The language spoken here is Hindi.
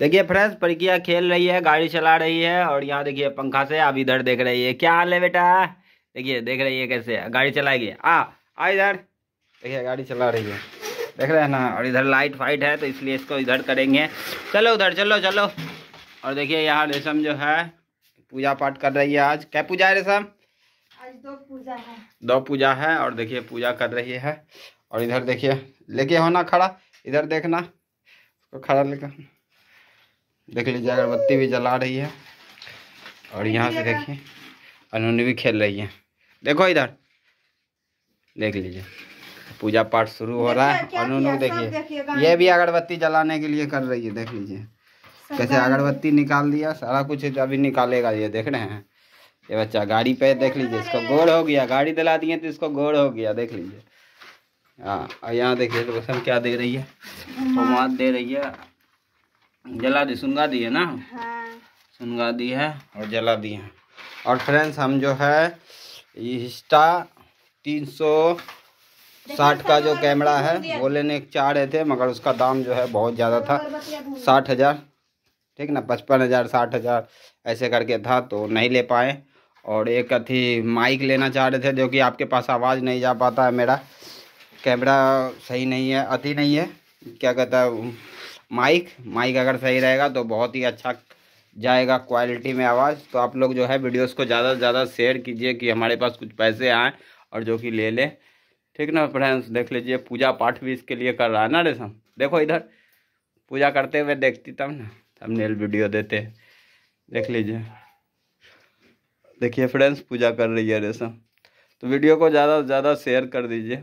देखिए फ्रेंड्स परिकिया खेल रही है गाड़ी चला रही है और यहाँ देखिए पंखा से आप इधर देख रही है क्या हाल है बेटा देखिए देख रही है कैसे गाड़ी चलाएगी आ आ इधर देखिए गाड़ी चला रही है देख रहे हैं ना और इधर लाइट फाइट है तो इसलिए इसको इधर करेंगे चलो उधर चलो चलो और देखिए यहाँ रेशम जो है पूजा पाठ कर रही है आज क्या पूजा है रेशम आज दो पूजा है दो पूजा है और देखिए पूजा कर रही है और इधर देखिए लेके होना खड़ा इधर देखना उसको खड़ा लेकर देख लीजिए अगरबत्ती भी जला रही है और यहाँ से देखिए अनूनी भी खेल रही है देखो इधर देख लीजिए पूजा पाठ शुरू हो रहा है अनुनु देखिए ये भी अगरबत्ती जलाने के लिए कर रही है देख लीजिए कैसे अगरबत्ती निकाल दिया सारा कुछ अभी निकालेगा ये देख रहे हैं ये बच्चा गाड़ी पे देख लीजिए इसको गोड़ हो गया गाड़ी दिला दिए तो इसको गोड़ हो गया देख लीजिए हाँ यहाँ देखिए तो क्या दे रही है दे रही है जला दी सुनगा दी है ना हाँ। सुनगा दी है और जला दी है और फ्रेंड्स हम जो है इंस्टा तीन सौ साठ का जो कैमरा तो है वो लेने चाह रहे थे मगर उसका दाम जो है बहुत ज़्यादा था साठ हज़ार ठीक ना पचपन हज़ार साठ हज़ार ऐसे करके था तो नहीं ले पाए और एक अथी माइक लेना चाह रहे थे जो कि आपके पास आवाज़ नहीं जा पाता है मेरा कैमरा सही नहीं है अति नहीं है क्या कहता है माइक माइक अगर सही रहेगा तो बहुत ही अच्छा जाएगा क्वालिटी में आवाज़ तो आप लोग जो है वीडियोस को ज़्यादा से ज़्यादा शेयर कीजिए कि हमारे पास कुछ पैसे आएँ और जो कि ले लें ठीक ना फ्रेंड्स देख लीजिए पूजा पाठ भी इसके लिए कर रहा है ना रेशम देखो इधर पूजा करते हुए देखती तब ना तब नेल वीडियो देते देख लीजिए देखिए फ्रेंड्स पूजा कर रही है रेशम तो वीडियो को ज़्यादा से ज़्यादा शेयर कर दीजिए